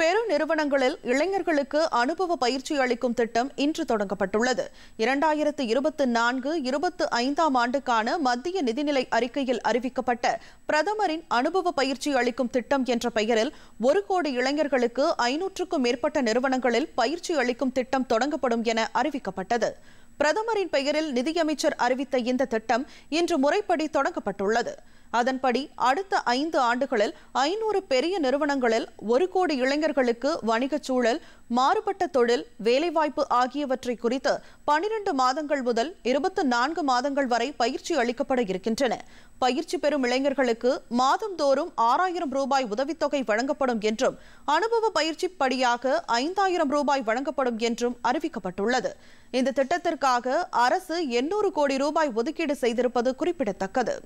பெரு நிறுவனங்களில் இளைஞர்களுக்கு அனுபவ பயிற்சி அளிக்கும் திட்டம் இன்று தொடங்கப்பட்டுள்ளது இரண்டாயிரத்து இருபத்தி நான்கு இருபத்தி ஐந்தாம் ஆண்டுக்கான மத்திய நிதிநிலை அறிக்கையில் அறிவிக்கப்பட்ட பிரதமரின் அனுபவ பயிற்சி அளிக்கும் திட்டம் என்ற பெயரில் ஒரு கோடி இளைஞர்களுக்கு ஐநூற்றுக்கும் மேற்பட்ட நிறுவனங்களில் பயிற்சி அளிக்கும் திட்டம் தொடங்கப்படும் என அறிவிக்கப்பட்டது பிரதமரின் பெயரில் நிதியமைச்சர் அறிவித்த இந்த திட்டம் இன்று முறைப்படி தொடங்கப்பட்டுள்ளது அதன்படி அடுத்த ஐந்து ஆண்டுகளில் ஐநூறு பெரிய நிறுவனங்களில் ஒரு கோடி இளைஞர்களுக்கு வணிகச் சூழல் மாறுபட்ட தொழில் வேலைவாய்ப்பு ஆகியவற்றை குறித்து பனிரெண்டு மாதங்கள் முதல் இருபத்தி நான்கு மாதங்கள் வரை பயிற்சி அளிக்கப்பட இருக்கின்றன பயிற்சி பெறும் இளைஞர்களுக்கு மாதந்தோறும் ஆறாயிரம் ரூபாய் உதவித்தொகை வழங்கப்படும் என்றும் அனுபவ பயிற்சி படியாக ஐந்தாயிரம் ரூபாய் வழங்கப்படும் என்றும் அறிவிக்கப்பட்டுள்ளது இந்த திட்டத்திற்காக அரசு எண்ணூறு கோடி ரூபாய் ஒதுக்கீடு செய்திருப்பது குறிப்பிடத்தக்கது